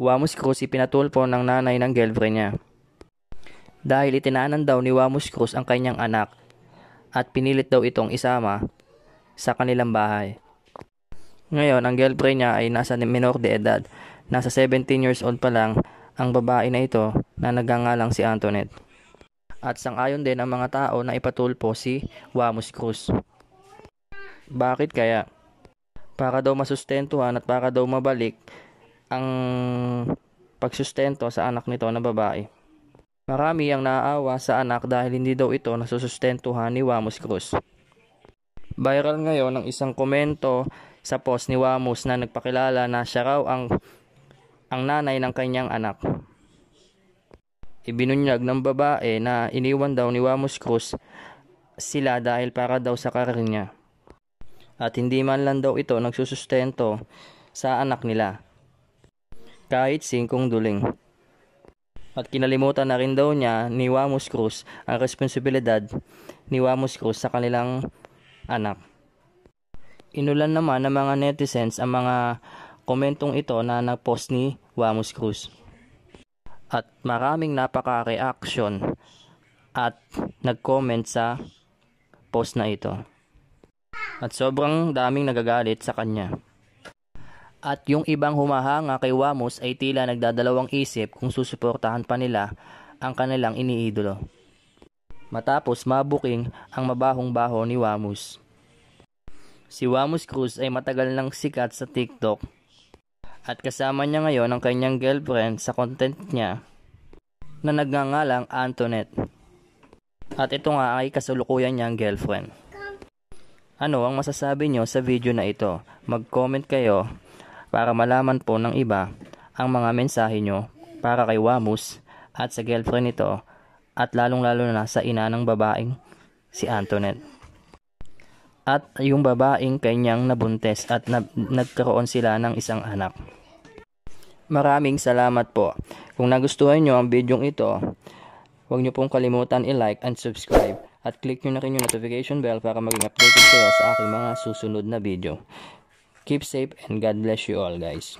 Wamus Cruz ipinatulpo ng nanay ng girlfriend niya. Dahil itinanan daw ni Wamus Cruz ang kanyang anak at pinilit daw itong isama sa kanilang bahay. Ngayon, ang girlfriend niya ay nasa minor de edad. Nasa 17 years old pa lang ang babae na ito na nagangalang si Antoinette. At sangayon din ang mga tao na ipatulpo si Wamus Cruz. Bakit kaya? Para daw masustentuhan at para daw mabalik ang pagsustento sa anak nito na babae. Marami ang naaawa sa anak dahil hindi daw ito nasusustentuhan ni Wamos Cruz. Viral ngayon ang isang komento sa post ni Wamos na nagpakilala na siya raw ang, ang nanay ng kanyang anak. Ibinunyag ng babae na iniwan daw ni Wamos Cruz sila dahil para daw sa karir niya. At hindi man lang daw ito nagsusustento sa anak nila kahit singkong duling. At kinalimutan na rin daw niya ni Wamos Cruz ang responsibilidad ni Wamos Cruz sa kanilang anak. Inulan naman ng mga netizens ang mga komentong ito na nagpost ni Wamos Cruz. At maraming napaka-reaction at nag-comment sa post na ito. At sobrang daming nagagalit sa kanya. At yung ibang humahanga kay Wamos ay tila nagdadalawang isip kung susuportahan pa nila ang kanilang iniidolo. Matapos mabuking ang mabahong baho ni Wamos. Si Wamos Cruz ay matagal nang sikat sa TikTok at kasama niya ngayon ang kanyang girlfriend sa content niya na nagngangalang Antoinette. At ito nga ay kasalukuyan niyang girlfriend. Ano ang masasabi niyo sa video na ito? Mag-comment kayo para malaman po ng iba ang mga mensahe nyo para kay Wamus at sa girlfriend nito at lalong-lalo na sa ina ng babaeng si Antoinette. At yung babaeng kanyang nabuntes at na- nagkaroon sila ng isang anak. Maraming salamat po. Kung nagustuhan nyo ang videong ito, huwag nyo pong kalimutan i-like and subscribe at click nyo na rin yung notification bell para maging updated kayo sa aking mga susunod na video. Keep safe and God bless you all, guys.